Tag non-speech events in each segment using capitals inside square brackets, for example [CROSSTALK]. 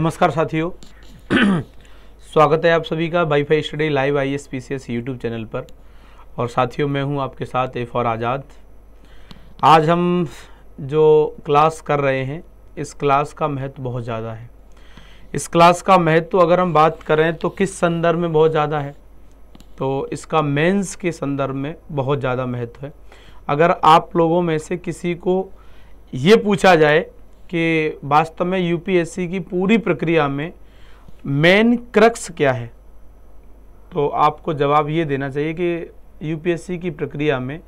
नमस्कार साथियों [CLEARS THROAT] स्वागत है आप सभी का wifi study live I S P C S YouTube channel पर और साथियों मैं हूं आपके साथ ए फॉर आज़ाद आज हम जो क्लास कर रहे हैं इस क्लास का महत्व बहुत ज़्यादा है इस क्लास का महत्व अगर हम बात करें तो किस संदर्भ में बहुत ज़्यादा है तो इसका मेंस के संदर्भ में बहुत ज़्यादा महत्व है अगर आप लोगों में से किसी को ये पूछा जाए कि वास्तव में यूपीएससी की पूरी प्रक्रिया में मेन क्रक्स क्या है तो आपको जवाब ये देना चाहिए कि यूपीएससी की प्रक्रिया में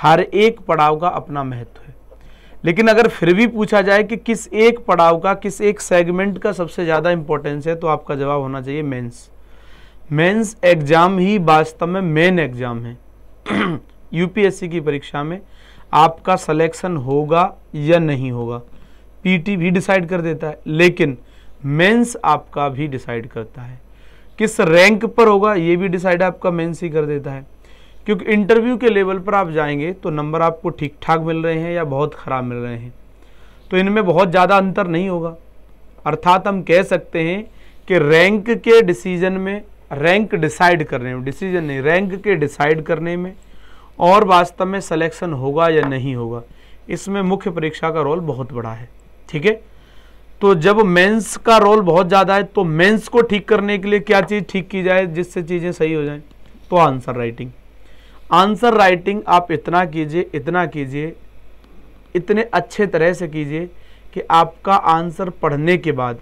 हर एक पड़ाव का अपना महत्व है लेकिन अगर फिर भी पूछा जाए कि किस एक पड़ाव का किस एक सेगमेंट का सबसे ज़्यादा इम्पोर्टेंस है तो आपका जवाब होना चाहिए मेंस मेंस एग्ज़ाम ही वास्तव में मेन एग्ज़ाम है यूपीएससी [CLEARS THROAT] की परीक्षा में आपका सलेक्शन होगा या नहीं होगा पीटी भी डिसाइड कर देता है लेकिन मेंस आपका भी डिसाइड करता है किस रैंक पर होगा ये भी डिसाइड आपका मेंस ही कर देता है क्योंकि इंटरव्यू के लेवल पर आप जाएंगे तो नंबर आपको ठीक ठाक मिल रहे हैं या बहुत ख़राब मिल रहे हैं तो इनमें बहुत ज़्यादा अंतर नहीं होगा अर्थात हम कह सकते हैं कि रैंक के डिसीजन में रैंक डिसाइड करने में डिसीजन नहीं रैंक के डिसाइड करने में और वास्तव में सिलेक्शन होगा या नहीं होगा इसमें मुख्य परीक्षा का रोल बहुत बड़ा है ठीक है तो जब मेंस का रोल बहुत ज़्यादा है तो मेंस को ठीक करने के लिए क्या चीज़ ठीक की जाए जिससे चीज़ें सही हो जाएं तो आंसर राइटिंग आंसर राइटिंग आप इतना कीजिए इतना कीजिए इतने अच्छे तरह से कीजिए कि आपका आंसर पढ़ने के बाद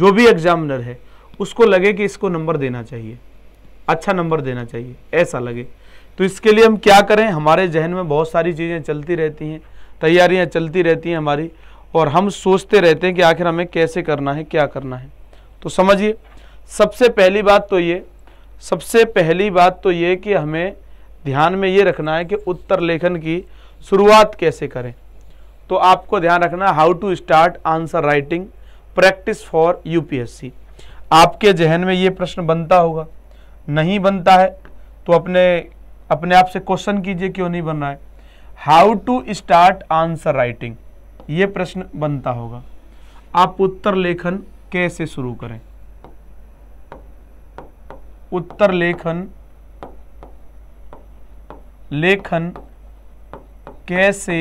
जो भी एग्जामिनर है उसको लगे कि इसको नंबर देना चाहिए अच्छा नंबर देना चाहिए ऐसा लगे तो इसके लिए हम क्या करें हमारे जहन में बहुत सारी चीज़ें चलती रहती हैं तैयारियां चलती रहती हैं हमारी और हम सोचते रहते हैं कि आखिर हमें कैसे करना है क्या करना है तो समझिए सबसे पहली बात तो ये सबसे पहली बात तो ये कि हमें ध्यान में ये रखना है कि उत्तर लेखन की शुरुआत कैसे करें तो आपको ध्यान रखना how to start answer writing practice for UPSC आपके जहन में ये प्रश्न बनता होगा नहीं बनता है तो अपने अपने आप से क्वेश्चन कीजिए क्यों नहीं बन रहा है how to start answer writing यह प्रश्न बनता होगा आप उत्तर लेखन कैसे शुरू करें उत्तर लेखन लेखन कैसे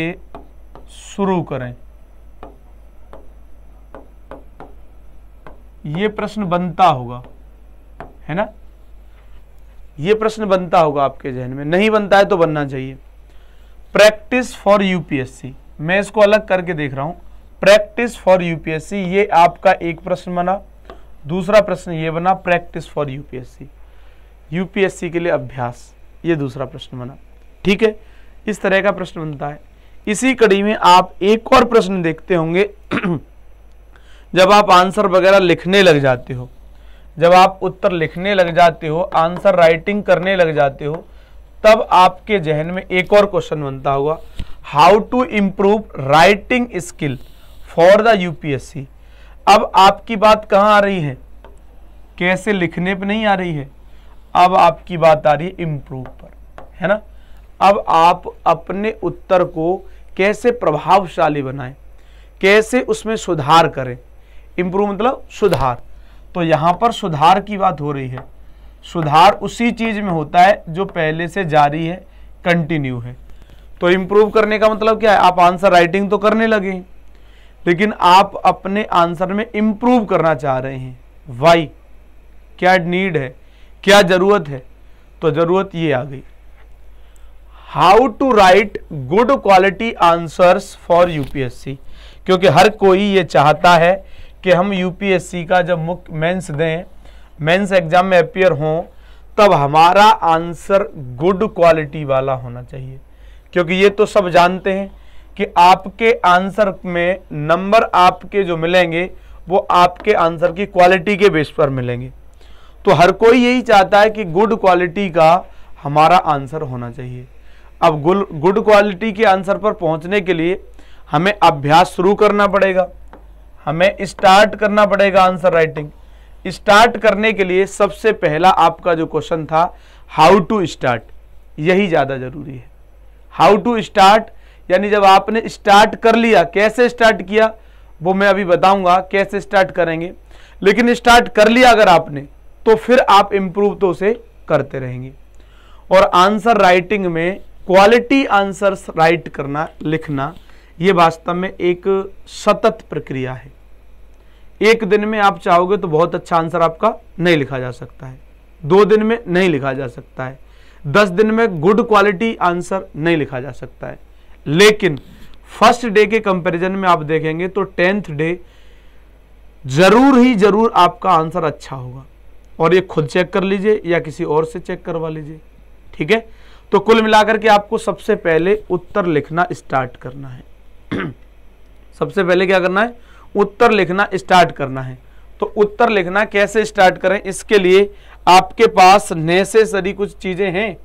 शुरू करें यह प्रश्न बनता होगा है ना ये प्रश्न बनता होगा आपके जहन में नहीं बनता है तो बनना चाहिए प्रैक्टिस फॉर यूपीएससी मैं इसको अलग करके देख रहा हूं प्रैक्टिस फॉर यूपीएससी ये आपका एक प्रश्न बना दूसरा प्रश्न ये बना प्रैक्टिस फॉर यूपीएससी यूपीएससी के लिए अभ्यास ये दूसरा प्रश्न बना ठीक है इस तरह का प्रश्न बनता है इसी कड़ी में आप एक और प्रश्न देखते होंगे [CLEARS THROAT] जब आप आंसर वगैरह लिखने लग जाते हो जब आप उत्तर लिखने लग जाते हो आंसर राइटिंग करने लग जाते हो तब आपके जहन में एक और क्वेश्चन बनता होगा how to improve writing skill for the UPSC अब आपकी बात कहाँ आ रही है कैसे लिखने पर नहीं आ रही है अब आपकी बात आ रही है इम्प्रूव पर है ना अब आप अपने उत्तर को कैसे प्रभावशाली बनाएं कैसे उसमें सुधार करें इम्प्रूव मतलब सुधार तो यहाँ पर सुधार की बात हो रही है सुधार उसी चीज में होता है जो पहले से जारी है कंटिन्यू है तो इम्प्रूव करने का मतलब क्या है आप आंसर राइटिंग तो करने लगे लेकिन आप अपने आंसर में इम्प्रूव करना चाह रहे हैं वाई क्या नीड है क्या जरूरत है तो जरूरत ये आ गई how to write good quality answers for UPSC क्योंकि हर कोई ये चाहता है कि हम यूपीएससी का जब मुख्य मेंस दें मेंस एग्जाम में अपियर हों तब हमारा आंसर गुड क्वालिटी वाला होना चाहिए क्योंकि ये तो सब जानते हैं कि आपके आंसर में नंबर आपके जो मिलेंगे वो आपके आंसर की क्वालिटी के बेस पर मिलेंगे तो हर कोई यही चाहता है कि गुड क्वालिटी का हमारा आंसर होना चाहिए अब गुड गुड क्वालिटी के आंसर पर पहुंचने के लिए हमें अभ्यास शुरू करना पड़ेगा हमें स्टार्ट करना पड़ेगा आंसर राइटिंग स्टार्ट करने के लिए सबसे पहला आपका जो क्वेश्चन था हाउ टू स्टार्ट यही ज़्यादा जरूरी है हाउ टू स्टार्ट यानी जब आपने स्टार्ट कर लिया कैसे स्टार्ट किया वो मैं अभी बताऊंगा कैसे स्टार्ट करेंगे लेकिन स्टार्ट कर लिया अगर आपने तो फिर आप इंप्रूव तो उसे करते रहेंगे और आंसर राइटिंग में क्वालिटी आंसर्स राइट करना लिखना ये वास्तव में एक सतत प्रक्रिया है एक दिन में आप चाहोगे तो बहुत अच्छा आंसर आपका नहीं लिखा जा सकता है दो दिन में नहीं लिखा जा सकता है दस दिन में गुड क्वालिटी आंसर नहीं लिखा जा सकता है लेकिन फर्स्ट डे के कंपैरिजन में आप देखेंगे तो टेंथ डे जरूर ही जरूर आपका आंसर अच्छा होगा और ये खुद चेक कर लीजिए या किसी और से चेक करवा लीजिए ठीक है तो कुल मिलाकर के आपको सबसे पहले उत्तर लिखना स्टार्ट करना है [CLEARS THROAT] सबसे पहले क्या करना है उत्तर लिखना स्टार्ट करना है तो उत्तर लिखना कैसे स्टार्ट करें इसके लिए आपके पास नेसेसरी कुछ चीज़ें हैं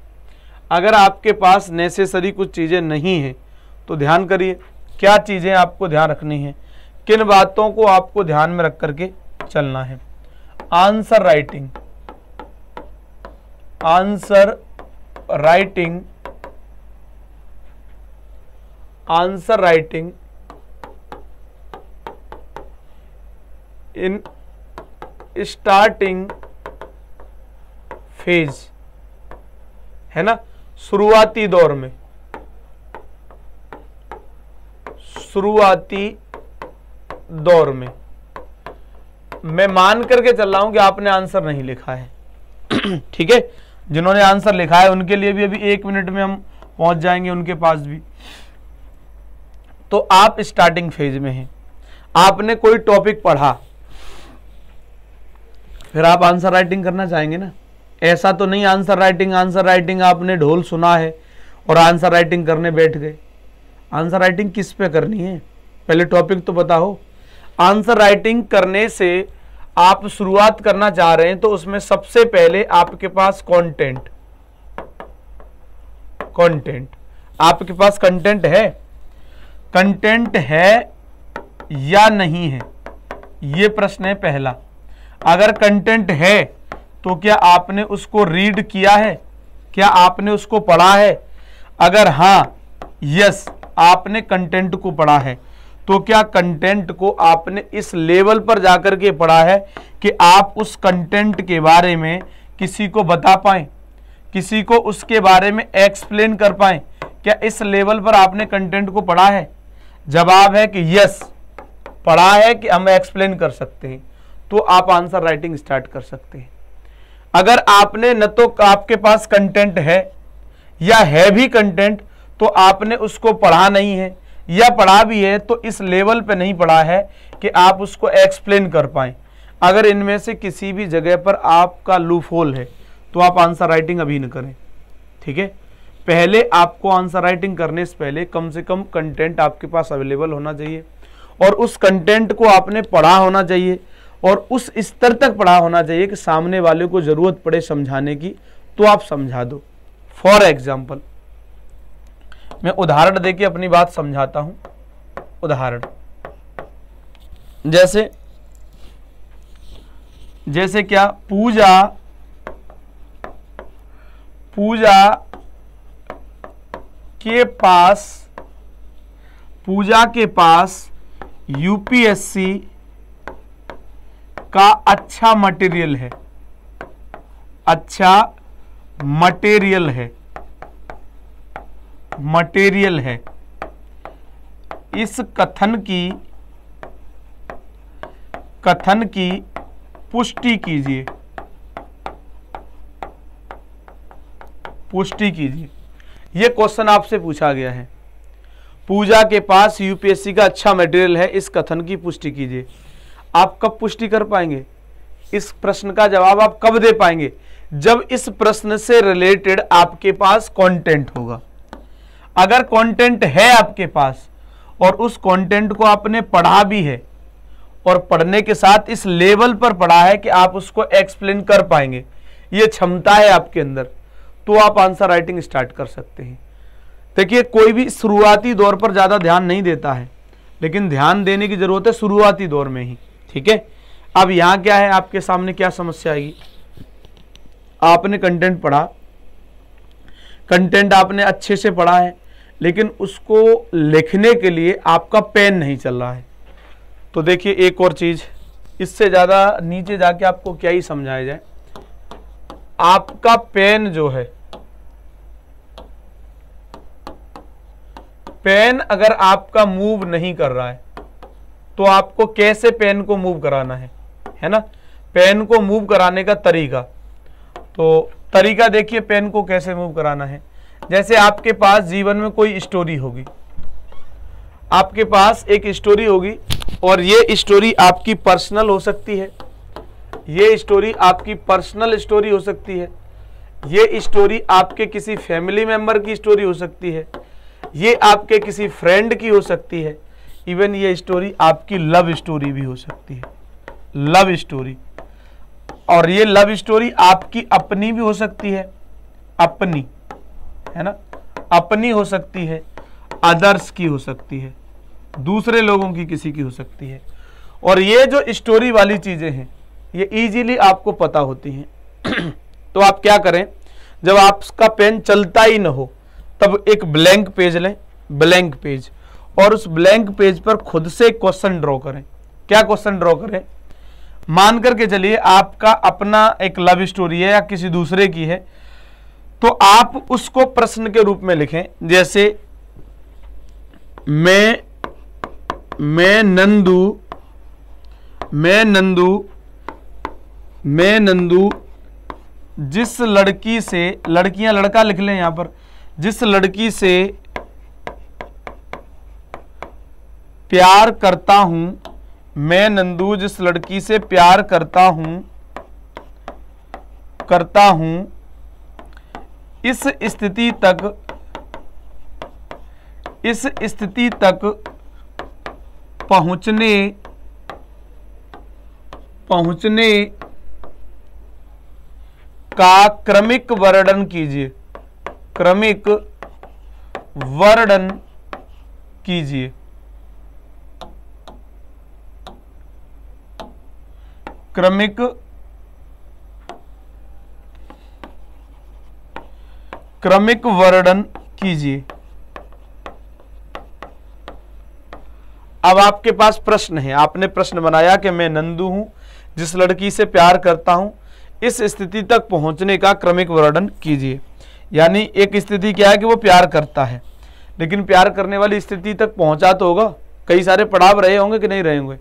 अगर आपके पास नेसेसरी कुछ चीज़ें नहीं हैं तो ध्यान करिए क्या चीज़ें आपको ध्यान रखनी है किन बातों को आपको ध्यान में रख करके चलना है answer writing answer writing answer writing in starting phase है ना शुरुआती दौर में शुरुआती दौर में मैं मान करके चल रहा हूं कि आपने आंसर नहीं लिखा है [CLEARS THROAT] ठीक है जिन्होंने आंसर लिखा है उनके लिए भी अभी एक मिनट में हम पहुंच जाएंगे उनके पास भी तो आप स्टार्टिंग फेज में हैं आपने कोई टॉपिक पढ़ा फिर आप आंसर राइटिंग करना चाहेंगे ना ऐसा तो नहीं आंसर राइटिंग आंसर राइटिंग आपने ढोल सुना है और आंसर राइटिंग करने बैठ गए आंसर राइटिंग किस पे करनी है पहले टॉपिक तो बताओ आंसर राइटिंग करने से आप शुरुआत करना चाह रहे हैं तो उसमें सबसे पहले आपके पास कंटेंट कंटेंट आपके पास कंटेंट है कंटेंट है या नहीं है यह प्रश्न है पहला अगर कंटेंट है तो क्या आपने उसको रीड किया है क्या आपने उसको पढ़ा है अगर हाँ यस आपने कंटेंट को पढ़ा है तो क्या कंटेंट को आपने इस लेवल पर जाकर के पढ़ा है कि आप उस कंटेंट के बारे में किसी को बता पाए किसी को उसके बारे में एक्सप्लेन कर पाए क्या इस लेवल पर आपने कंटेंट को पढ़ा है जवाब है कि यस पढ़ा है कि हम एक्सप्लेन कर सकते हैं तो आप आंसर राइटिंग स्टार्ट कर सकते हैं अगर आपने न तो आपके पास कंटेंट है या है भी कंटेंट तो आपने उसको पढ़ा नहीं है या पढ़ा भी है तो इस लेवल पे नहीं पढ़ा है कि आप उसको एक्सप्लेन कर पाए अगर इनमें से किसी भी जगह पर आपका लूफोल होल है तो आप आंसर राइटिंग अभी न करें ठीक है पहले आपको आंसर राइटिंग करने से पहले कम से कम कंटेंट आपके पास अवेलेबल होना चाहिए और उस कंटेंट को आपने पढ़ा होना चाहिए और उस स्तर तक पढ़ा होना चाहिए कि सामने वाले को ज़रूरत पड़े समझाने की तो आप समझा दो फॉर एग्जाम्पल मैं उदाहरण देके अपनी बात समझाता हूं उदाहरण जैसे जैसे क्या पूजा पूजा के पास पूजा के पास यूपीएससी का अच्छा मटेरियल है अच्छा मटेरियल है मटेरियल है इस कथन की कथन की पुष्टि कीजिए पुष्टि कीजिए यह क्वेश्चन आपसे पूछा गया है पूजा के पास यूपीएससी का अच्छा मटेरियल है इस कथन की पुष्टि कीजिए आप कब पुष्टि कर पाएंगे इस प्रश्न का जवाब आप कब दे पाएंगे जब इस प्रश्न से रिलेटेड आपके पास कंटेंट होगा अगर कंटेंट है आपके पास और उस कंटेंट को आपने पढ़ा भी है और पढ़ने के साथ इस लेवल पर पढ़ा है कि आप उसको एक्सप्लेन कर पाएंगे ये क्षमता है आपके अंदर तो आप आंसर राइटिंग स्टार्ट कर सकते हैं देखिए कोई भी शुरुआती दौर पर ज़्यादा ध्यान नहीं देता है लेकिन ध्यान देने की ज़रूरत है शुरुआती दौर में ही ठीक है अब यहां क्या है आपके सामने क्या समस्या आएगी आपने कंटेंट पढ़ा कंटेंट आपने अच्छे से पढ़ा है लेकिन उसको लिखने के लिए आपका पेन नहीं चल रहा है तो देखिए एक और चीज़ इससे ज़्यादा नीचे जाके आपको क्या ही समझाया जाए आपका पेन जो है पेन अगर आपका मूव नहीं कर रहा है तो आपको कैसे पेन को मूव कराना है है ना पेन को मूव कराने का तरीका तो तरीका देखिए पेन को कैसे मूव कराना है जैसे आपके पास जीवन में कोई स्टोरी होगी आपके पास एक स्टोरी होगी और ये स्टोरी आपकी पर्सनल हो सकती है ये स्टोरी आपकी पर्सनल स्टोरी हो सकती है ये स्टोरी आपके किसी फैमिली मेंबर की स्टोरी हो सकती है ये आपके किसी फ्रेंड की हो सकती है इवन ये स्टोरी आपकी लव स्टोरी भी हो सकती है लव स्टोरी और ये लव स्टोरी आपकी अपनी भी हो सकती है अपनी है ना अपनी हो सकती है अदर्स की हो सकती है दूसरे लोगों की किसी की हो सकती है और ये जो स्टोरी वाली चीज़ें हैं ये इजीली आपको पता होती हैं [CLEARS THROAT] तो आप क्या करें जब आपका पेन चलता ही ना हो तब एक ब्लैंक पेज लें ब्लैंक पेज और उस ब्लैंक पेज पर खुद से क्वेश्चन ड्रॉ करें क्या क्वेश्चन ड्रॉ करें मान करके चलिए आपका अपना एक लव स्टोरी है या किसी दूसरे की है तो आप उसको प्रश्न के रूप में लिखें जैसे मैं मैं नंदू मैं नंदू मैं नंदू जिस लड़की से लड़कियां लड़का लिख लें यहां पर जिस लड़की से प्यार करता हूं मैं नंदू जिस लड़की से प्यार करता हूं करता हूं इस स्थिति तक इस स्थिति तक पहुंचने पहुंचने का क्रमिक वर्णन कीजिए क्रमिक वर्णन कीजिए क्रमिक क्रमिक वर्णन कीजिए अब आपके पास प्रश्न है आपने प्रश्न बनाया कि मैं नंदू हूं जिस लड़की से प्यार करता हूं इस स्थिति तक पहुंचने का क्रमिक वर्णन कीजिए यानी एक स्थिति क्या है कि वो प्यार करता है लेकिन प्यार करने वाली स्थिति तक पहुंचा तो होगा कई सारे पड़ाव रहे होंगे कि नहीं रहे होंगे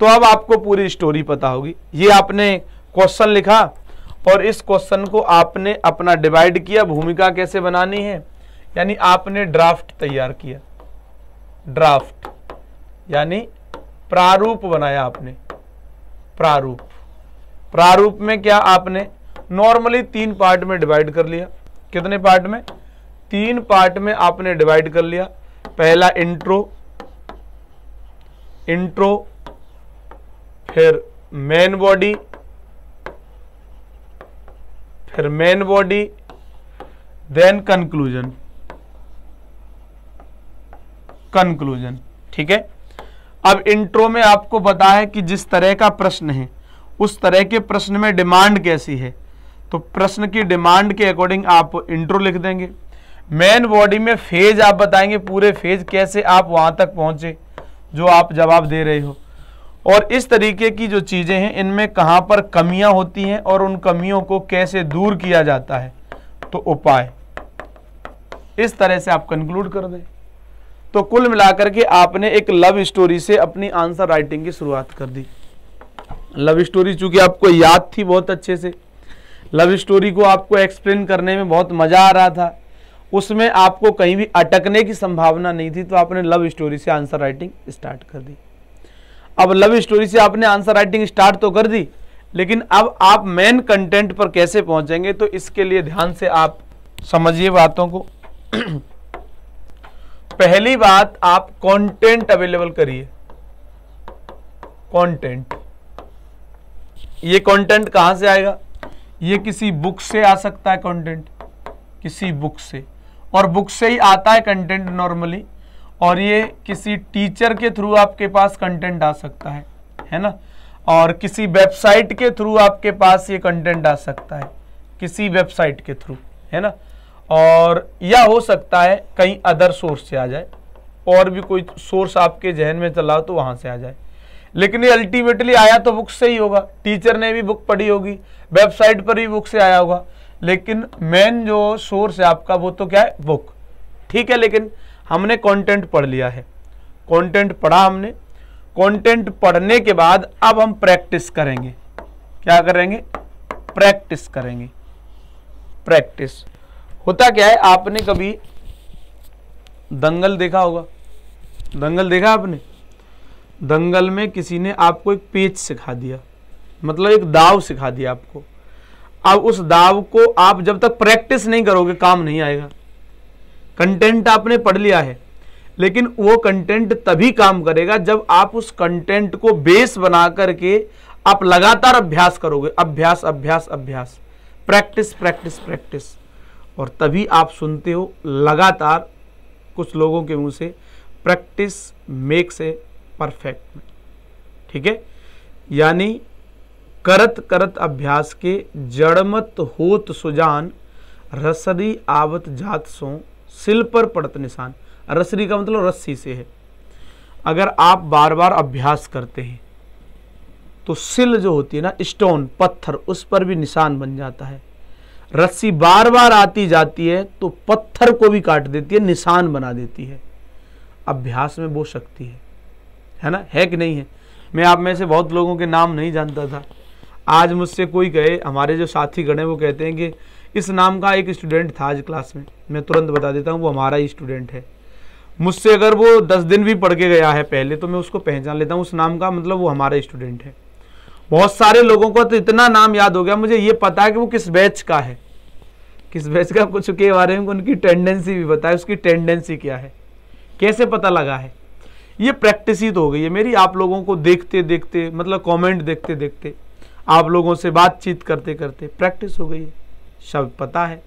तो अब आपको पूरी स्टोरी पता होगी ये आपने क्वेश्चन लिखा और इस क्वेश्चन को आपने अपना डिवाइड किया भूमिका कैसे बनानी है यानी आपने ड्राफ्ट तैयार किया ड्राफ्ट यानी प्रारूप बनाया आपने प्रारूप प्रारूप में क्या आपने नॉर्मली तीन पार्ट में डिवाइड कर लिया कितने पार्ट में तीन पार्ट में आपने डिवाइड कर लिया पहला इंट्रो इंट्रो फिर मेन बॉडी फिर main body then conclusion conclusion ठीक है अब इंट्रो में आपको बता है कि जिस तरह का प्रश्न है उस तरह के प्रश्न में डिमांड कैसी है तो प्रश्न की डिमांड के अकॉर्डिंग आप इंट्रो लिख देंगे मेन बॉडी में फेज आप बताएंगे पूरे फेज कैसे आप वहां तक पहुंचे जो आप जवाब दे रहे हो और इस तरीके की जो चीज़ें हैं इनमें कहाँ पर कमियाँ होती हैं और उन कमियों को कैसे दूर किया जाता है तो उपाय इस तरह से आप कंक्लूड कर दें तो कुल मिलाकर के आपने एक लव स्टोरी से अपनी आंसर राइटिंग की शुरुआत कर दी लव स्टोरी चूंकि आपको याद थी बहुत अच्छे से लव स्टोरी को आपको एक्सप्लेन करने में बहुत मज़ा आ रहा था उसमें आपको कहीं भी अटकने की संभावना नहीं थी तो आपने लव स्टोरी से आंसर राइटिंग स्टार्ट कर दी अब लव स्टोरी से आपने आंसर राइटिंग स्टार्ट तो कर दी लेकिन अब आप मेन कंटेंट पर कैसे पहुंचेंगे तो इसके लिए ध्यान से आप समझिए बातों को पहली बात आप कंटेंट अवेलेबल करिए कंटेंट ये कंटेंट कहां से आएगा ये किसी बुक से आ सकता है कंटेंट किसी बुक से और बुक से ही आता है कंटेंट नॉर्मली और ये किसी टीचर के थ्रू आपके पास कंटेंट आ सकता है है ना और किसी वेबसाइट के थ्रू आपके पास ये कंटेंट आ सकता है किसी वेबसाइट के थ्रू है ना और या हो सकता है कहीं अदर सोर्स से आ जाए और भी कोई सोर्स आपके जहन में चला तो वहाँ से आ जाए लेकिन ये अल्टीमेटली आया तो बुक से ही होगा टीचर ने भी बुक पढ़ी होगी वेबसाइट पर भी बुक से आया होगा लेकिन मेन जो सोर्स है आपका वो तो क्या है बुक ठीक है लेकिन हमने कंटेंट पढ़ लिया है कंटेंट पढ़ा हमने कंटेंट पढ़ने के बाद अब हम प्रैक्टिस करेंगे क्या करेंगे प्रैक्टिस करेंगे प्रैक्टिस होता क्या है आपने कभी दंगल देखा होगा दंगल देखा आपने दंगल में किसी ने आपको एक पेच सिखा दिया मतलब एक दाव सिखा दिया आपको अब उस दाव को आप जब तक प्रैक्टिस नहीं करोगे काम नहीं आएगा कंटेंट आपने पढ़ लिया है लेकिन वो कंटेंट तभी काम करेगा जब आप उस कंटेंट को बेस बना करके आप लगातार अभ्यास करोगे अभ्यास अभ्यास अभ्यास प्रैक्टिस प्रैक्टिस प्रैक्टिस और तभी आप सुनते हो लगातार कुछ लोगों के मुंह से प्रैक्टिस मेक्स ए परफेक्ट ठीक है यानी करत करत अभ्यास के जड़मत होत सुजान रसदी आवत जात सो सिल पर पड़त निशान रसरी का मतलब रस्सी से है अगर आप बार बार अभ्यास करते हैं तो सिल जो होती है ना स्टोन पत्थर उस पर भी निशान बन जाता है रस्सी बार बार आती जाती है तो पत्थर को भी काट देती है निशान बना देती है अभ्यास में वो शक्ति है है ना है कि नहीं है मैं आप में से बहुत लोगों के नाम नहीं जानता था आज मुझसे कोई कहे हमारे जो साथी गण हैं वो कहते हैं कि इस नाम का एक स्टूडेंट था आज क्लास में मैं तुरंत बता देता हूँ वो हमारा ही स्टूडेंट है मुझसे अगर वो दस दिन भी पढ़ के गया है पहले तो मैं उसको पहचान लेता हूँ उस नाम का मतलब वो हमारा स्टूडेंट है बहुत सारे लोगों को तो इतना नाम याद हो गया मुझे ये पता है कि वो किस बैच का है किस बैच का कुछ के बारे में उनकी टेंडेंसी भी बताए उसकी टेंडेंसी क्या है कैसे पता लगा है ये प्रैक्टिस ही तो हो गई है मेरी आप लोगों को देखते देखते मतलब कमेंट देखते देखते आप लोगों से बातचीत करते करते प्रैक्टिस हो गई है शब्द पता है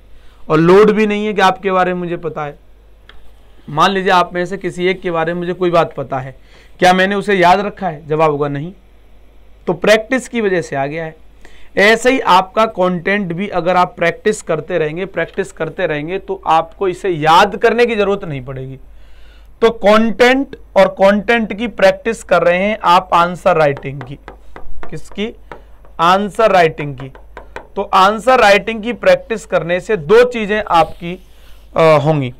और लोड भी नहीं है कि आपके बारे में मुझे पता है मान लीजिए आप में से किसी एक के बारे में मुझे कोई बात पता है क्या मैंने उसे याद रखा है जवाब होगा नहीं तो प्रैक्टिस की वजह से आ गया है ऐसे ही आपका कंटेंट भी अगर आप प्रैक्टिस करते रहेंगे प्रैक्टिस करते रहेंगे तो आपको इसे याद करने की जरूरत नहीं पड़ेगी तो कंटेंट और कंटेंट की प्रैक्टिस कर रहे हैं आप आंसर राइटिंग की किसकी आंसर राइटिंग की तो आंसर राइटिंग की प्रैक्टिस करने से दो चीज़ें आपकी होंगी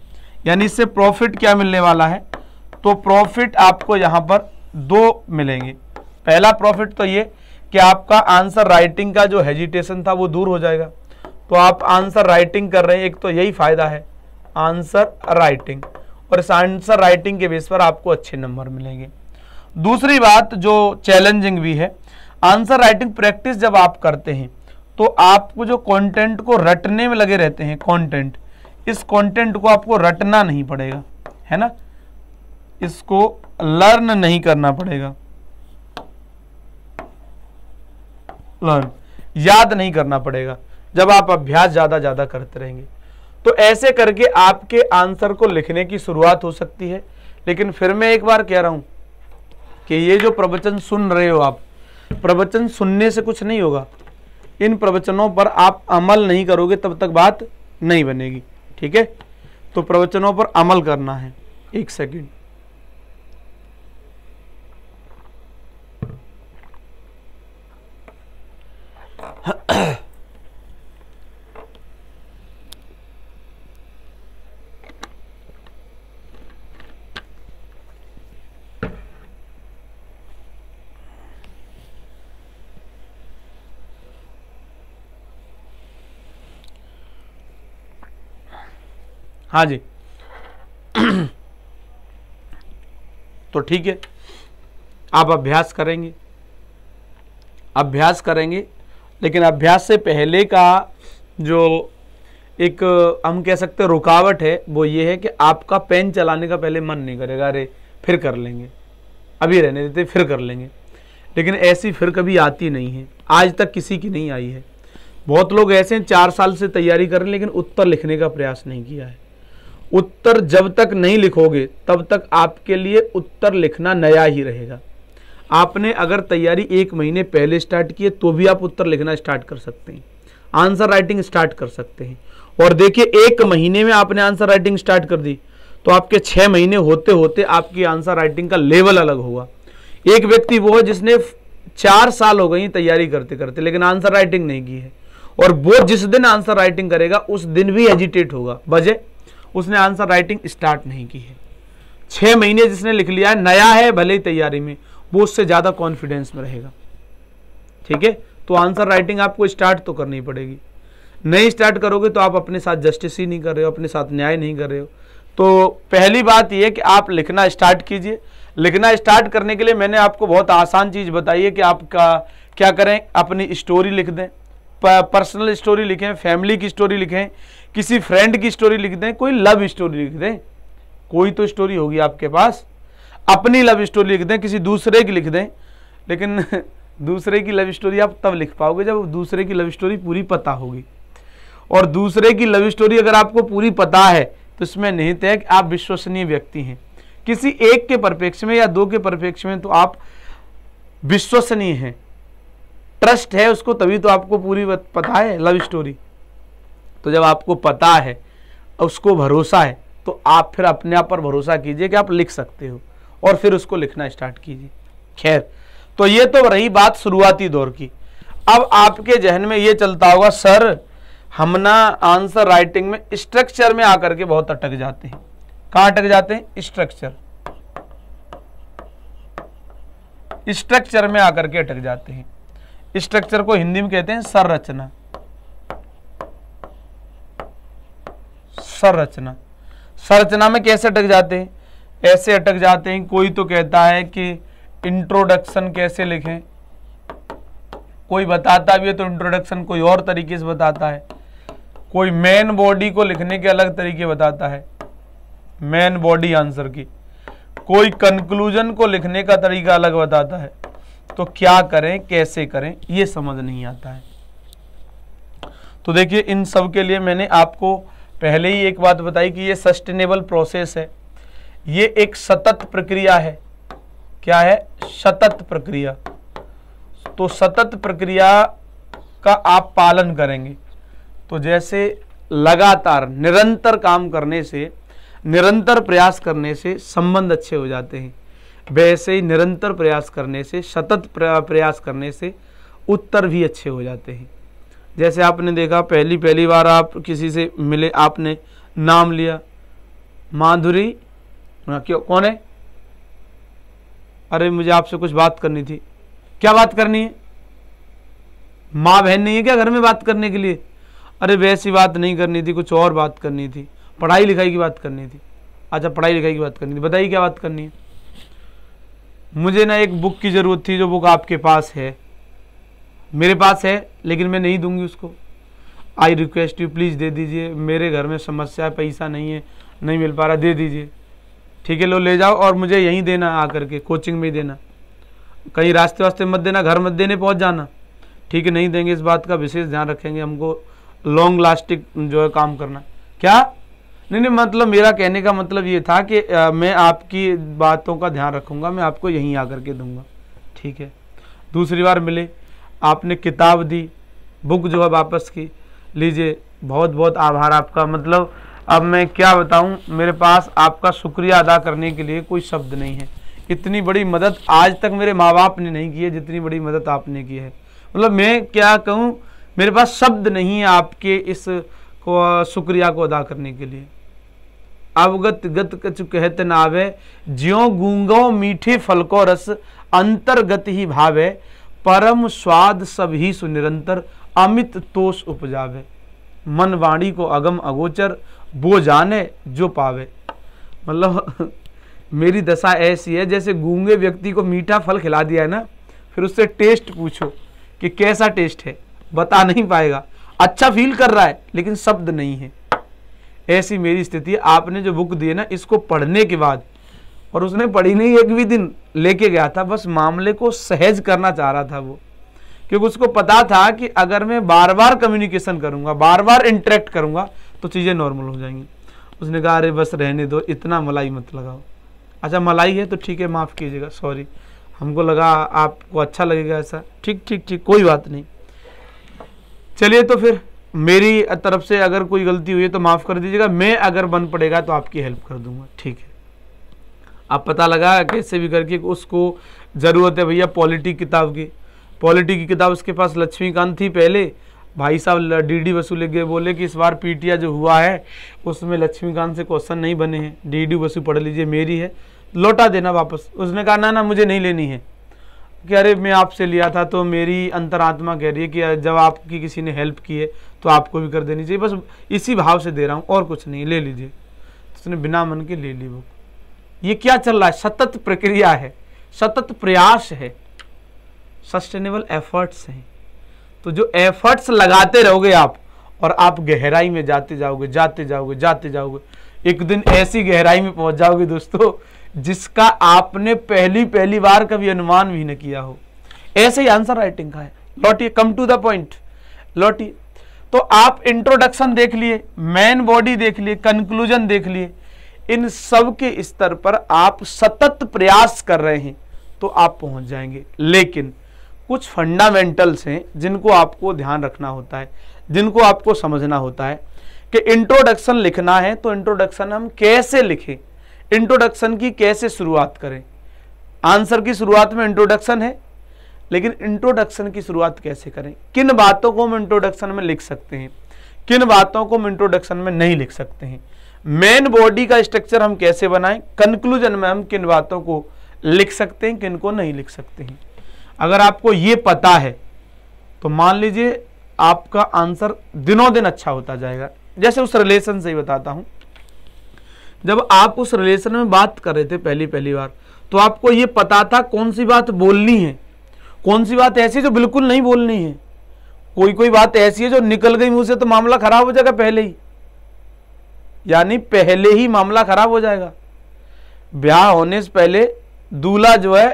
यानी इससे प्रॉफिट क्या मिलने वाला है तो प्रॉफिट आपको यहां पर दो मिलेंगे पहला प्रॉफिट तो ये कि आपका आंसर राइटिंग का जो हेजिटेशन था वो दूर हो जाएगा तो आप आंसर राइटिंग कर रहे हैं एक तो यही फ़ायदा है आंसर राइटिंग और इस आंसर राइटिंग के बेस पर आपको अच्छे नंबर मिलेंगे दूसरी बात जो चैलेंजिंग भी है आंसर राइटिंग प्रैक्टिस जब आप करते हैं तो आपको जो कंटेंट को रटने में लगे रहते हैं कंटेंट इस कंटेंट को आपको रटना नहीं पड़ेगा है ना इसको लर्न नहीं करना पड़ेगा लर्न याद नहीं करना पड़ेगा जब आप अभ्यास ज़्यादा ज़्यादा करते रहेंगे तो ऐसे करके आपके आंसर को लिखने की शुरुआत हो सकती है लेकिन फिर मैं एक बार कह रहा हूं कि ये जो प्रवचन सुन रहे हो आप प्रवचन सुनने से कुछ नहीं होगा इन प्रवचनों पर आप अमल नहीं करोगे तब तक बात नहीं बनेगी ठीक है तो प्रवचनों पर अमल करना है एक सेकेंड हाँ जी तो ठीक है आप अभ्यास करेंगे अभ्यास करेंगे लेकिन अभ्यास से पहले का जो एक हम कह सकते हैं रुकावट है वो ये है कि आपका पेन चलाने का पहले मन नहीं करेगा अरे फिर कर लेंगे अभी रहने देते फिर कर लेंगे लेकिन ऐसी फिर कभी आती नहीं है आज तक किसी की नहीं आई है बहुत लोग ऐसे हैं चार साल से तैयारी कर रहे हैं लेकिन उत्तर लिखने का प्रयास नहीं किया है उत्तर जब तक नहीं लिखोगे तब तक आपके लिए उत्तर लिखना नया ही रहेगा आपने अगर तैयारी एक महीने पहले स्टार्ट की है तो भी आप उत्तर लिखना स्टार्ट कर सकते हैं आंसर राइटिंग स्टार्ट कर सकते हैं और देखिए एक महीने में आपने आंसर राइटिंग स्टार्ट कर दी तो आपके छः महीने होते होते आपकी आंसर राइटिंग का लेवल अलग होगा एक व्यक्ति वो है जिसने चार साल हो गई तैयारी करते करते लेकिन आंसर राइटिंग नहीं की है और वो जिस दिन आंसर राइटिंग करेगा उस दिन भी एजिटेट होगा वजह उसने आंसर राइटिंग स्टार्ट नहीं की है छः महीने जिसने लिख लिया है नया है भले ही तैयारी में वो उससे ज़्यादा कॉन्फिडेंस में रहेगा ठीक है तो आंसर राइटिंग आपको स्टार्ट तो करनी पड़ेगी नहीं स्टार्ट करोगे तो आप अपने साथ जस्टिस ही नहीं कर रहे हो अपने साथ न्याय नहीं कर रहे हो तो पहली बात यह कि आप लिखना स्टार्ट कीजिए लिखना स्टार्ट करने के लिए मैंने आपको बहुत आसान चीज़ बताई है कि आपका क्या करें अपनी स्टोरी लिख दें पर्सनल स्टोरी लिखें फैमिली की स्टोरी लिखें किसी फ्रेंड की स्टोरी लिख दें कोई लव स्टोरी लिख दें कोई तो स्टोरी होगी आपके पास अपनी लव स्टोरी लिख दें किसी दूसरे की लिख दें लेकिन [LAUGHS] दूसरे की लव स्टोरी आप तब लिख पाओगे जब दूसरे की लव स्टोरी पूरी पता होगी और दूसरे की लव स्टोरी अगर आपको पूरी पता है तो इसमें निहित है कि आप विश्वसनीय व्यक्ति हैं किसी एक के परिप्रेक्ष्य में या दो के परिप्रेक्ष्य में तो आप विश्वसनीय हैं ट्रस्ट है उसको तभी तो आपको पूरी पता है लव स्टोरी तो जब आपको पता है उसको भरोसा है तो आप फिर अपने आप पर भरोसा कीजिए कि आप लिख सकते हो और फिर उसको लिखना स्टार्ट कीजिए खैर तो ये तो रही बात शुरुआती दौर की अब आपके जहन में ये चलता होगा सर हम ना आंसर राइटिंग में स्ट्रक्चर में आकर के बहुत अटक जाते हैं कहाँ अटक जाते हैं स्ट्रक्चर स्ट्रक्चर में आकर के अटक जाते हैं स्ट्रक्चर को हिंदी में कहते हैं संरचना संरचना संरचना में कैसे अटक जाते हैं ऐसे अटक जाते हैं कोई तो कहता है कि इंट्रोडक्शन कैसे लिखें कोई बताता भी है तो इंट्रोडक्शन कोई और तरीके से बताता है कोई मेन बॉडी को लिखने के अलग तरीके बताता है मेन बॉडी आंसर की कोई कंक्लूजन को लिखने का तरीका अलग बताता है तो क्या करें कैसे करें यह समझ नहीं आता है तो देखिए इन सब के लिए मैंने आपको पहले ही एक बात बताई कि ये सस्टेनेबल प्रोसेस है ये एक सतत प्रक्रिया है क्या है सतत प्रक्रिया तो सतत प्रक्रिया का आप पालन करेंगे तो जैसे लगातार निरंतर काम करने से निरंतर प्रयास करने से संबंध अच्छे हो जाते हैं वैसे ही निरंतर प्रयास करने से सतत प्रयास करने से उत्तर भी अच्छे हो जाते हैं जैसे आपने देखा पहली पहली बार आप किसी से मिले आपने नाम लिया माधुरी क्यों कौन है अरे मुझे आपसे कुछ बात करनी थी क्या बात करनी है माँ बहन नहीं है क्या घर में बात करने के लिए अरे वैसी बात नहीं करनी थी कुछ और बात करनी थी पढ़ाई लिखाई की बात करनी थी अच्छा पढ़ाई लिखाई की बात करनी थी बताइए क्या बात करनी है मुझे ना एक बुक की ज़रूरत थी जो बुक आपके पास है मेरे पास है लेकिन मैं नहीं दूंगी उसको आई रिक्वेस्ट यू प्लीज़ दे दीजिए मेरे घर में समस्या है पैसा नहीं है नहीं मिल पा रहा दे दीजिए ठीक है लो ले जाओ और मुझे यहीं देना आ करके कोचिंग में ही देना कहीं रास्ते वास्ते मत देना घर मत देने पहुंच जाना ठीक है नहीं देंगे इस बात का विशेष ध्यान रखेंगे हमको लॉन्ग लास्टिक जो है काम करना क्या नहीं नहीं मतलब मेरा कहने का मतलब ये था कि आ, मैं आपकी बातों का ध्यान रखूँगा मैं आपको यहीं आ के दूंगा ठीक है दूसरी बार मिले आपने किताब दी बुक जो है वापस की लीजिए बहुत बहुत आभार आपका मतलब अब मैं क्या बताऊं मेरे पास आपका शुक्रिया अदा करने के लिए कोई शब्द नहीं है इतनी बड़ी मदद आज तक मेरे माँ बाप ने नहीं की है जितनी बड़ी मदद आपने की है मतलब मैं क्या कहूँ मेरे पास शब्द नहीं है आपके इस को शुक्रिया को अदा करने के लिए अवगत गत कछु कहत नावे ज्यो गूंगो मीठे फल को रस अंतर्गत ही भावे परम स्वाद सभी सुनिरंतर अमित तोष उपजावे मन वाणी को अगम अगोचर वो जाने जो पावे मतलब मेरी दशा ऐसी है जैसे गूंगे व्यक्ति को मीठा फल खिला दिया है ना फिर उससे टेस्ट पूछो कि कैसा टेस्ट है बता नहीं पाएगा अच्छा फील कर रहा है लेकिन शब्द नहीं है ऐसी मेरी स्थिति आपने जो बुक दी है ना इसको पढ़ने के बाद और उसने पढ़ी नहीं एक भी दिन लेके गया था बस मामले को सहज करना चाह रहा था वो क्योंकि उसको पता था कि अगर मैं बार बार कम्युनिकेशन करूंगा बार बार इंटरेक्ट करूंगा तो चीज़ें नॉर्मल हो जाएंगी उसने कहा अरे बस रहने दो इतना मलाई मत लगाओ अच्छा मलाई है तो ठीक है माफ़ कीजिएगा सॉरी हमको लगा आपको अच्छा लगेगा ऐसा ठीक ठीक ठीक कोई बात नहीं चलिए तो फिर मेरी तरफ से अगर कोई गलती हुई है तो माफ़ कर दीजिएगा मैं अगर बन पड़ेगा तो आपकी हेल्प कर दूंगा ठीक है आप पता लगा कैसे भी करके उसको ज़रूरत है भैया पॉलिटी किताब की पॉलिटी की किताब उसके पास लक्ष्मीकांत थी पहले भाई साहब डीडी वसू गए बोले कि इस बार पीटिया जो हुआ है उसमें लक्ष्मीकांत से क्वेश्चन नहीं बने हैं डीडी वसू पढ़ लीजिए मेरी है लौटा देना वापस उसने कहा ना ना मुझे नहीं लेनी है कि अरे मैं आपसे लिया था तो मेरी अंतरात्मा कह रही है कि जब आपकी किसी ने हेल्प की है तो आपको भी कर देनी चाहिए बस इसी भाव से दे रहा हूँ और कुछ नहीं ले लीजिए तो उसने बिना मन के ले ली बुक ये क्या चल रहा है सतत प्रक्रिया है सतत प्रयास है सस्टेनेबल एफर्ट्स हैं तो जो एफर्ट्स लगाते रहोगे आप और आप गहराई में जाते जाओगे जाते जाओगे जाते जाओगे एक दिन ऐसी गहराई में पहुंच जाओगे दोस्तों जिसका आपने पहली पहली बार कभी अनुमान भी न किया हो ऐसे ही आंसर राइटिंग का है लौटिए कम टू द पॉइंट लौटिए तो आप इंट्रोडक्शन देख लिए मैन बॉडी देख लिए कंक्लूजन देख लिए इन सब के स्तर पर आप सतत प्रयास कर रहे हैं तो आप पहुंच जाएंगे लेकिन कुछ फंडामेंटल्स हैं जिनको आपको ध्यान रखना होता है जिनको आपको समझना होता है कि इंट्रोडक्शन लिखना है तो इंट्रोडक्शन हम कैसे लिखें इंट्रोडक्शन की कैसे शुरुआत करें आंसर की शुरुआत में इंट्रोडक्शन है लेकिन इंट्रोडक्शन की शुरुआत कैसे करें किन बातों को हम इंट्रोडक्शन में लिख सकते हैं किन बातों को हम इंट्रोडक्शन में नहीं लिख सकते हैं मेन बॉडी का स्ट्रक्चर हम कैसे बनाएं कंक्लूजन में हम किन बातों को लिख सकते हैं किन को नहीं लिख सकते हैं अगर आपको ये पता है तो मान लीजिए आपका आंसर दिनों दिन अच्छा होता जाएगा जैसे उस रिलेशन से ही बताता हूं जब आप उस रिलेशन में बात कर रहे थे पहली पहली बार तो आपको ये पता था कौन सी बात बोलनी है कौन सी बात ऐसी जो बिल्कुल नहीं बोलनी है कोई कोई बात ऐसी है जो निकल गई मुंह से तो मामला खराब हो जाएगा पहले ही यानी पहले ही मामला खराब हो जाएगा ब्याह होने से पहले दूल्हा जो है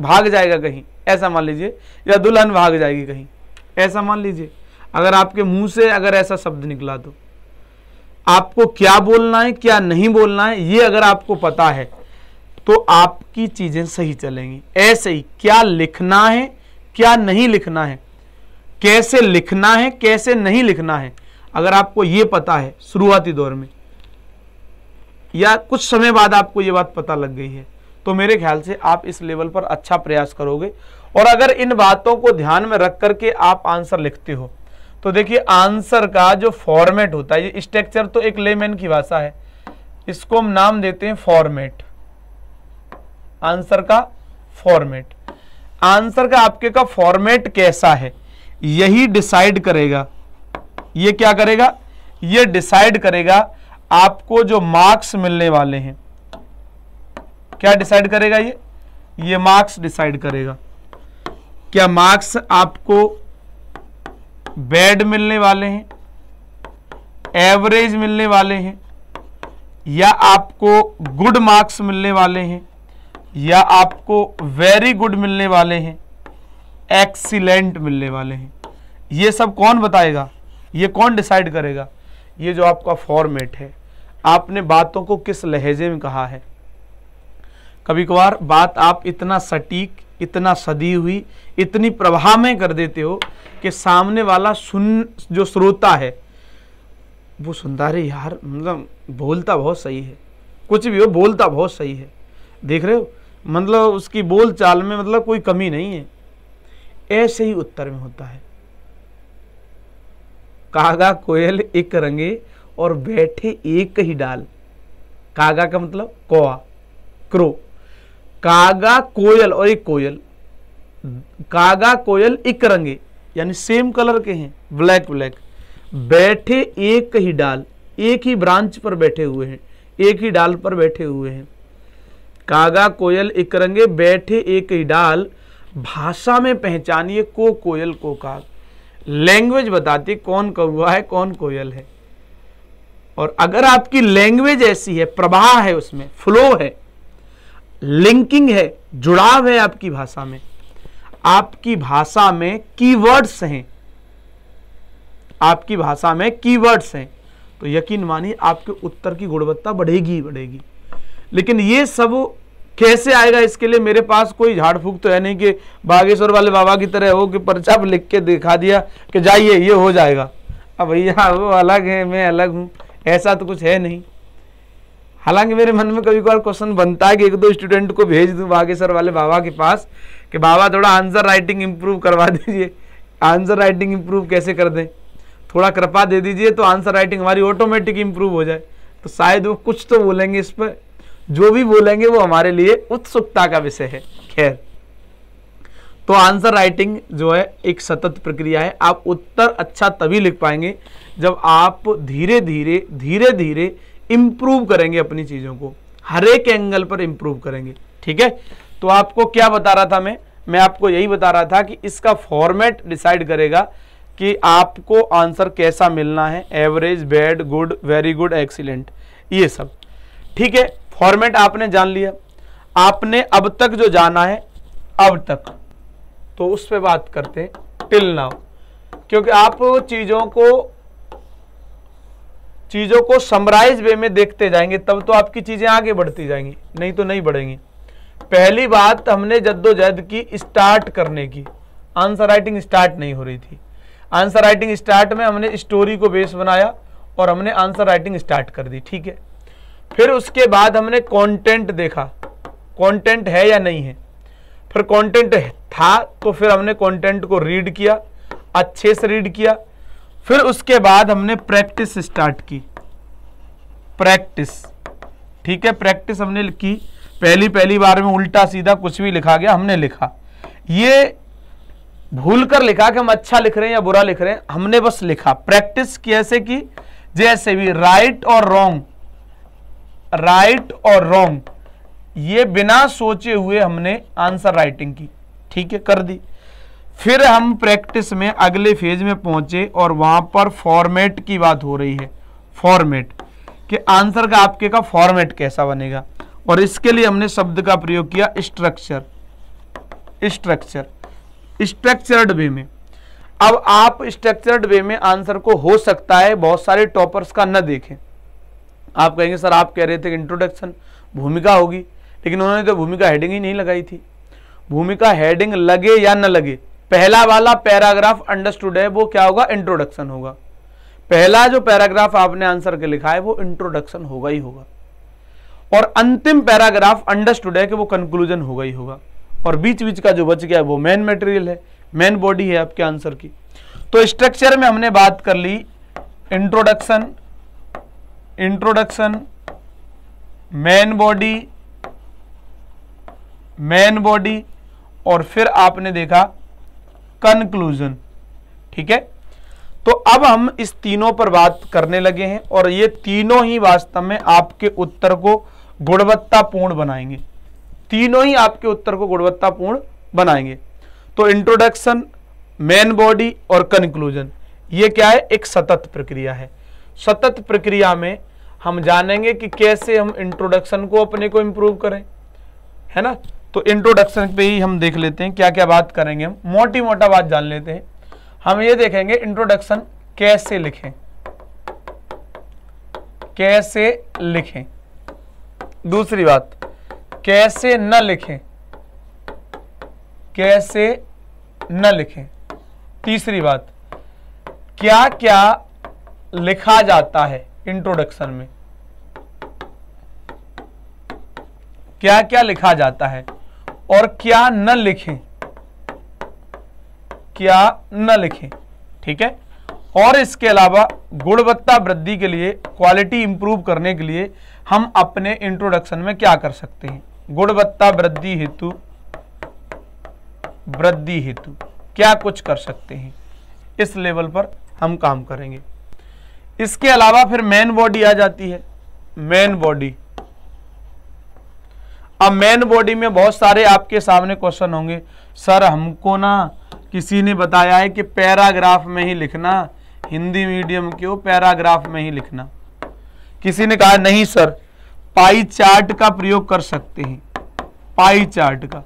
भाग जाएगा कहीं ऐसा मान लीजिए या दुल्हन भाग जाएगी कहीं ऐसा मान लीजिए अगर आपके मुंह से अगर ऐसा शब्द निकला तो आपको क्या बोलना है क्या नहीं बोलना है ये अगर आपको पता है तो आपकी चीज़ें सही चलेंगी ऐसे ही क्या लिखना है क्या नहीं लिखना है कैसे लिखना है कैसे नहीं लिखना है अगर आपको ये पता है शुरुआती दौर में या कुछ समय बाद आपको ये बात पता लग गई है तो मेरे ख्याल से आप इस लेवल पर अच्छा प्रयास करोगे और अगर इन बातों को ध्यान में रख करके आप आंसर लिखते हो तो देखिए आंसर का जो फॉर्मेट होता है ये स्ट्रक्चर तो एक लेमैन की भाषा है इसको हम नाम देते हैं फॉर्मेट आंसर का फॉर्मेट आंसर का आपके का फॉर्मेट कैसा है यही डिसाइड करेगा ये क्या करेगा ये डिसाइड करेगा आपको जो मार्क्स मिलने वाले हैं क्या डिसाइड करेगा ये ये मार्क्स डिसाइड करेगा क्या मार्क्स आपको बैड मिलने वाले हैं एवरेज मिलने वाले हैं या आपको गुड मार्क्स मिलने वाले हैं या आपको वेरी गुड मिलने वाले हैं एक्सीलेंट मिलने वाले हैं ये सब कौन बताएगा ये कौन डिसाइड करेगा ये जो आपका फॉर्मेट है आपने बातों को किस लहजे में कहा है कभी कभार बात आप इतना सटीक इतना सदी हुई इतनी प्रभाव में कर देते हो कि सामने वाला सुन जो श्रोता है वो सुनता रे यार मतलब बोलता बहुत सही है कुछ भी हो बोलता बहुत सही है देख रहे हो मतलब उसकी बोल चाल में मतलब कोई कमी नहीं है ऐसे ही उत्तर में होता है कागा कोयल एक रंगे और बैठे एक ही डाल कागा का मतलब कोआ क्रो कागा कोयल और एक कोयल कागा कोयल एक रंगे यानी सेम कलर के हैं ब्लैक ब्लैक बैठे एक ही डाल एक ही ब्रांच पर बैठे हुए हैं एक ही डाल पर बैठे हुए हैं कागा कोयल एक रंगे बैठे एक ही डाल भाषा में पहचानिए को कोयल को काग लैंग्वेज बताती कौन कौआ है कौन कोयल है और अगर आपकी लैंग्वेज ऐसी है प्रवाह है उसमें फ्लो है लिंकिंग है जुड़ाव है आपकी भाषा में आपकी भाषा में कीवर्ड्स हैं आपकी भाषा में कीवर्ड्स हैं तो यकीन मानिए आपके उत्तर की गुणवत्ता बढ़ेगी बढ़ेगी लेकिन ये सब कैसे आएगा इसके लिए मेरे पास कोई झाड़ फूक तो है नहीं कि बागेश्वर वाले बाबा की तरह हो कि पर्चा लिख के दिखा दिया कि जाइए ये हो जाएगा अब भैया वो अलग है मैं अलग हूँ ऐसा तो कुछ है नहीं हालांकि मेरे मन में कभी कभार क्वेश्चन बनता है कि एक दो स्टूडेंट को भेज दूँ बागेश्वर वाले बाबा के पास कि बाबा थोड़ा आंसर राइटिंग इम्प्रूव करवा दीजिए आंसर राइटिंग इम्प्रूव कैसे कर दें थोड़ा कृपा दे दीजिए तो आंसर राइटिंग हमारी ऑटोमेटिक इम्प्रूव हो जाए तो शायद वो कुछ तो बोलेंगे इस पर जो भी बोलेंगे वो हमारे लिए उत्सुकता का विषय है खैर तो आंसर राइटिंग जो है एक सतत प्रक्रिया है आप उत्तर अच्छा तभी लिख पाएंगे जब आप धीरे धीरे धीरे धीरे इम्प्रूव करेंगे अपनी चीज़ों को हर एक एंगल पर इम्प्रूव करेंगे ठीक है तो आपको क्या बता रहा था मैं मैं आपको यही बता रहा था कि इसका फॉर्मेट डिसाइड करेगा कि आपको आंसर कैसा मिलना है average bad good very good excellent ये सब ठीक है फॉर्मेट आपने जान लिया आपने अब तक जो जाना है अब तक तो उस पर बात करते हैं टिल नाउ क्योंकि आप चीजों को चीजों को समराइज वे में देखते जाएंगे तब तो आपकी चीजें आगे बढ़ती जाएंगी नहीं तो नहीं बढ़ेंगी पहली बात हमने जद्दोजहद की स्टार्ट करने की आंसर राइटिंग स्टार्ट नहीं हो रही थी आंसर राइटिंग स्टार्ट में हमने स्टोरी को बेस बनाया और हमने आंसर राइटिंग स्टार्ट कर दी ठीक है फिर उसके बाद हमने कंटेंट देखा कंटेंट है या नहीं है फिर कंटेंट था तो फिर हमने कंटेंट को रीड किया अच्छे से रीड किया फिर उसके बाद हमने प्रैक्टिस स्टार्ट की प्रैक्टिस ठीक है प्रैक्टिस हमने की पहली पहली बार में उल्टा सीधा कुछ भी लिखा गया हमने लिखा ये भूल कर लिखा कि हम अच्छा लिख रहे हैं या बुरा लिख रहे हैं हमने बस लिखा प्रैक्टिस कैसे की जैसे भी राइट और रॉन्ग राइट और रॉन्ग ये बिना सोचे हुए हमने आंसर राइटिंग की ठीक है कर दी फिर हम प्रैक्टिस में अगले फेज में पहुंचे और वहां पर फॉर्मेट की बात हो रही है फॉर्मेट कि आंसर का आपके का फॉर्मेट कैसा बनेगा और इसके लिए हमने शब्द का प्रयोग किया स्ट्रक्चर स्ट्रक्चर स्ट्रक्चर्ड वे में अब आप स्ट्रक्चर्ड वे में आंसर को हो सकता है बहुत सारे टॉपर्स का न देखें आप कहेंगे सर आप कह रहे थे इंट्रोडक्शन भूमिका होगी लेकिन उन्होंने तो भूमिका हेडिंग ही नहीं लगाई थी भूमिका हेडिंग लगे या न लगे पहला वाला पैराग्राफ अंडरस्टूड है वो क्या होगा इंट्रोडक्शन होगा पहला जो पैराग्राफ आपने आंसर के लिखा है वो इंट्रोडक्शन होगा ही होगा और अंतिम पैराग्राफ अंडरस्टूड है कि वो कंक्लूजन होगा ही होगा और बीच बीच का जो बच गया है वो मेन मटेरियल है मेन बॉडी है आपके आंसर की तो स्ट्रक्चर में हमने बात कर ली introduction introduction main body main body और फिर आपने देखा कंक्लूजन ठीक है तो अब हम इस तीनों पर बात करने लगे हैं और ये तीनों ही वास्तव में आपके उत्तर को गुणवत्तापूर्ण बनाएंगे तीनों ही आपके उत्तर को गुणवत्तापूर्ण बनाएंगे तो इंट्रोडक्शन मेन बॉडी और कंक्लूजन ये क्या है एक सतत प्रक्रिया है सतत प्रक्रिया में हम जानेंगे कि कैसे हम इंट्रोडक्शन को अपने को इम्प्रूव करें है ना तो इंट्रोडक्शन पे ही हम देख लेते हैं क्या क्या बात करेंगे हम मोटी मोटा बात जान लेते हैं हम ये देखेंगे इंट्रोडक्शन कैसे लिखें कैसे लिखें दूसरी बात कैसे न लिखें कैसे न लिखें तीसरी बात क्या क्या लिखा जाता है इंट्रोडक्शन में क्या क्या लिखा जाता है और क्या न लिखें क्या न लिखें ठीक है और इसके अलावा गुणवत्ता वृद्धि के लिए क्वालिटी इंप्रूव करने के लिए हम अपने इंट्रोडक्शन में क्या कर सकते हैं गुणवत्ता वृद्धि हेतु वृद्धि हेतु क्या कुछ कर सकते हैं इस लेवल पर हम काम करेंगे इसके अलावा फिर मैन बॉडी आ जाती है मैन बॉडी अब मैन बॉडी में बहुत सारे आपके सामने क्वेश्चन होंगे सर हमको ना किसी ने बताया है कि पैराग्राफ में ही लिखना हिंदी मीडियम क्यों पैराग्राफ में ही लिखना किसी ने कहा नहीं सर पाई चार्ट का प्रयोग कर सकते हैं पाई चार्ट का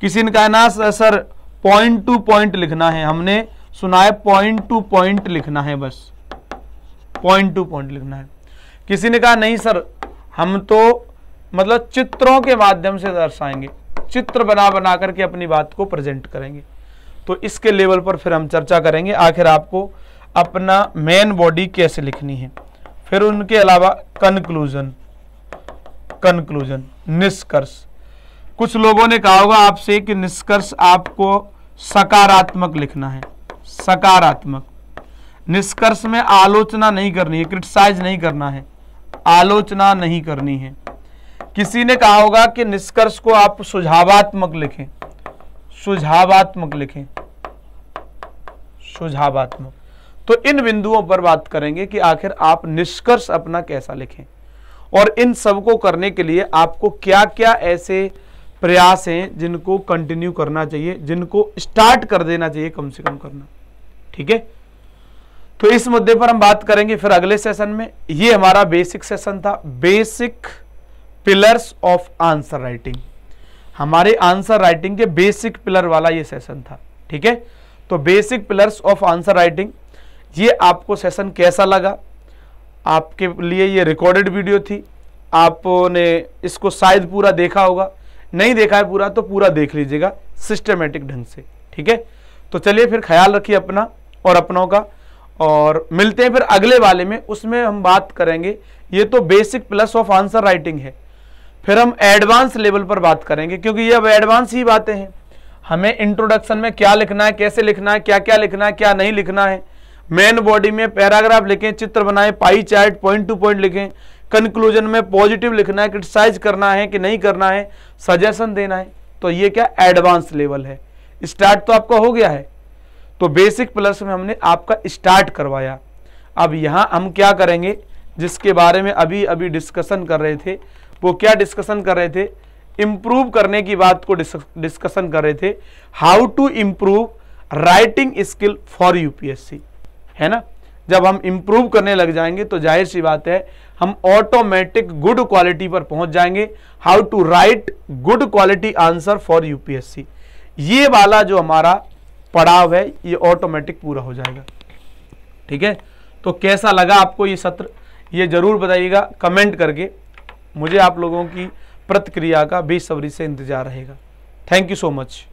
किसी ने कहा ना सर पॉइंट टू पॉइंट लिखना है हमने सुना है पॉइंट टू पॉइंट लिखना है बस पॉइंट टू पॉइंट लिखना है किसी ने कहा नहीं सर हम तो मतलब चित्रों के माध्यम से दर्शाएंगे चित्र बना बना करके अपनी बात को प्रेजेंट करेंगे तो इसके लेवल पर फिर हम चर्चा करेंगे आखिर आपको अपना मेन बॉडी कैसे लिखनी है फिर उनके अलावा कंक्लूजन कंक्लूजन निष्कर्ष कुछ लोगों ने कहा होगा आपसे कि निष्कर्ष आपको सकारात्मक लिखना है सकारात्मक निष्कर्ष में आलोचना नहीं करनी है क्रिटिसाइज नहीं करना है आलोचना नहीं करनी है किसी ने कहा होगा कि निष्कर्ष को आप सुझावात्मक लिखें सुझावात्मक लिखें सुझावात्मक तो इन बिंदुओं पर बात करेंगे कि आखिर आप निष्कर्ष अपना कैसा लिखें और इन सब को करने के लिए आपको क्या क्या ऐसे प्रयास हैं जिनको कंटिन्यू करना चाहिए जिनको स्टार्ट कर देना चाहिए कम से कम करना ठीक है तो इस मुद्दे पर हम बात करेंगे फिर अगले सेशन में ये हमारा बेसिक सेशन था basic pillars of answer writing हमारे आंसर राइटिंग के बेसिक पिलर वाला ये सेशन था ठीक है तो basic pillars of answer writing ये आपको सेशन कैसा लगा आपके लिए ये रिकॉर्डेड वीडियो थी आपने इसको शायद पूरा देखा होगा नहीं देखा है पूरा तो पूरा देख लीजिएगा सिस्टमेटिक ढंग से ठीक है तो चलिए फिर ख्याल रखिए अपना और अपनों का और मिलते हैं फिर अगले वाले में उसमें हम बात करेंगे ये तो basic plus of answer writing है फिर हम एडवांस लेवल पर बात करेंगे क्योंकि ये अब एडवांस ही बातें हैं हमें इंट्रोडक्शन में क्या लिखना है कैसे लिखना है क्या क्या लिखना है क्या नहीं लिखना है मेन बॉडी में पैराग्राफ लिखें चित्र बनाएं pie chart point to point लिखें कंक्लूजन में पॉजिटिव लिखना है क्रिटिसाइज करना है कि नहीं करना है सजेशन देना है तो ये क्या एडवांस लेवल है स्टार्ट तो आपका हो गया है तो बेसिक प्लस में हमने आपका स्टार्ट करवाया अब यहाँ हम क्या करेंगे जिसके बारे में अभी अभी डिस्कशन कर रहे थे वो क्या डिस्कशन कर रहे थे इम्प्रूव करने की बात को डिस्कशन कर रहे थे how to improve writing skill for UPSC है ना जब हम इम्प्रूव करने लग जाएंगे तो जाहिर सी बात है हम ऑटोमेटिक गुड क्वालिटी पर पहुंच जाएंगे how to write good quality answer for UPSC ये वाला जो हमारा पड़ाव है ये ऑटोमेटिक पूरा हो जाएगा ठीक है तो कैसा लगा आपको ये सत्र ये ज़रूर बताइएगा कमेंट करके मुझे आप लोगों की प्रतिक्रिया का बेसब्री से इंतज़ार रहेगा थैंक यू सो मच